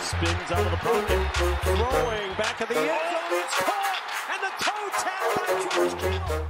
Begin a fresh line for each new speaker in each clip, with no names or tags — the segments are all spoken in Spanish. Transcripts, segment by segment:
Spins out of the pocket. Throwing back at the end zone. It's caught. And the toe tap by George Kittle.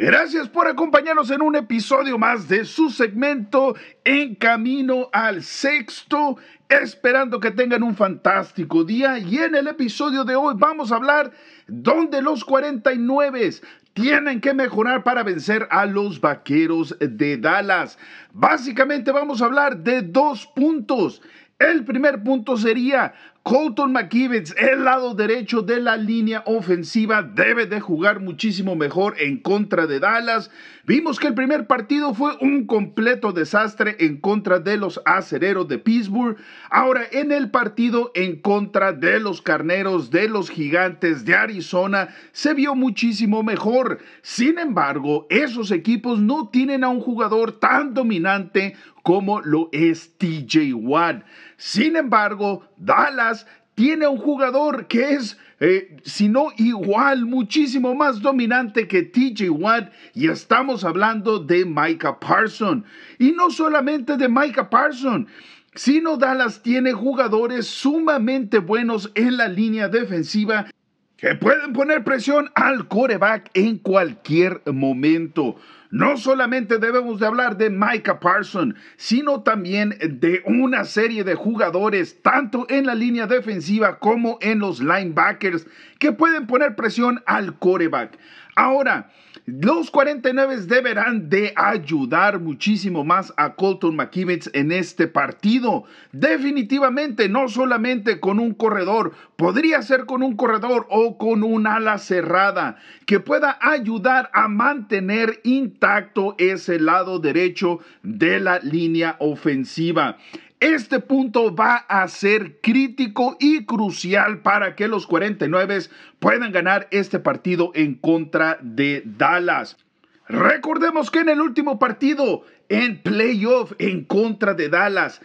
Gracias por acompañarnos en un episodio más de su segmento En Camino al Sexto, esperando que tengan un fantástico día. Y en el episodio de hoy vamos a hablar dónde los 49 tienen que mejorar para vencer a los Vaqueros de Dallas. Básicamente vamos a hablar de dos puntos. El primer punto sería Colton McKibbitz, el lado derecho de la línea ofensiva, debe de jugar muchísimo mejor en contra de Dallas. Vimos que el primer partido fue un completo desastre en contra de los acereros de Pittsburgh. Ahora en el partido en contra de los carneros de los gigantes de Arizona se vio muchísimo mejor. Sin embargo, esos equipos no tienen a un jugador tan dominante como lo es TJ Watt. Sin embargo, Dallas tiene un jugador que es, eh, si no igual, muchísimo más dominante que TJ Watt. Y estamos hablando de Micah Parson. Y no solamente de Micah Parson, sino Dallas tiene jugadores sumamente buenos en la línea defensiva que pueden poner presión al coreback en cualquier momento. No solamente debemos de hablar de Micah Parson, sino también de una serie de jugadores, tanto en la línea defensiva como en los linebackers, que pueden poner presión al coreback. Ahora, los 49 deberán de ayudar muchísimo más a Colton McKibbitz en este partido. Definitivamente, no solamente con un corredor, podría ser con un corredor o con un ala cerrada que pueda ayudar a mantener intacto ese lado derecho de la línea ofensiva. Este punto va a ser crítico y crucial para que los 49 puedan ganar este partido en contra de Dallas. Recordemos que en el último partido, en playoff en contra de Dallas,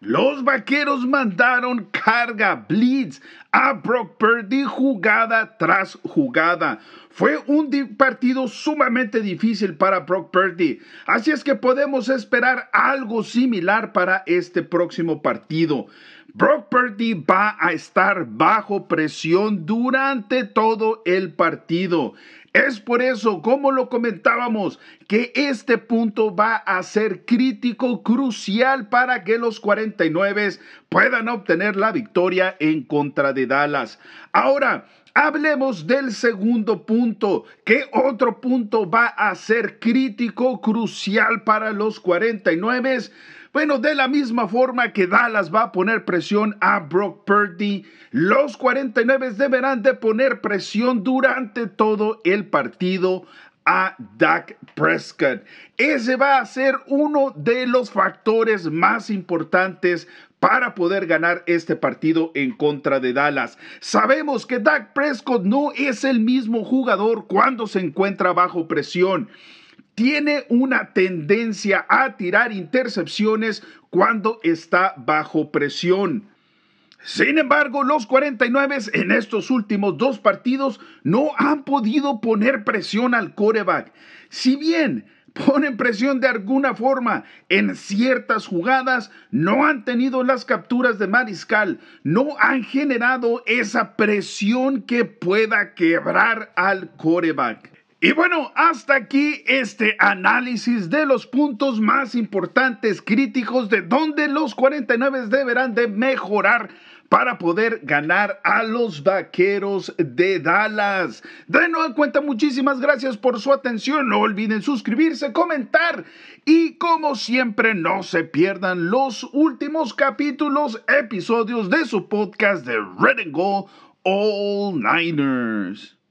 los vaqueros mandaron carga, blitz, a ah, Brock Purdy jugada tras jugada. Fue un partido sumamente difícil para Brock Purdy. Así es que podemos esperar algo similar para este próximo partido. Brock Purdy va a estar bajo presión durante todo el partido. Es por eso, como lo comentábamos, que este punto va a ser crítico, crucial para que los 49 puedan obtener la victoria en contra de Dallas. Ahora, Hablemos del segundo punto, ¿Qué otro punto va a ser crítico, crucial para los 49. Bueno, de la misma forma que Dallas va a poner presión a Brock Purdy, los 49 deberán de poner presión durante todo el partido a Dak Prescott. Ese va a ser uno de los factores más importantes para poder ganar este partido en contra de Dallas. Sabemos que Dak Prescott no es el mismo jugador cuando se encuentra bajo presión. Tiene una tendencia a tirar intercepciones cuando está bajo presión. Sin embargo, los 49 en estos últimos dos partidos no han podido poner presión al coreback. Si bien ponen presión de alguna forma. En ciertas jugadas no han tenido las capturas de mariscal, no han generado esa presión que pueda quebrar al coreback. Y bueno, hasta aquí este análisis de los puntos más importantes críticos de donde los 49 deberán de mejorar para poder ganar a los Vaqueros de Dallas. De nueva cuenta, muchísimas gracias por su atención. No olviden suscribirse, comentar y como siempre no se pierdan los últimos capítulos, episodios de su podcast de Red and Gold All Niners.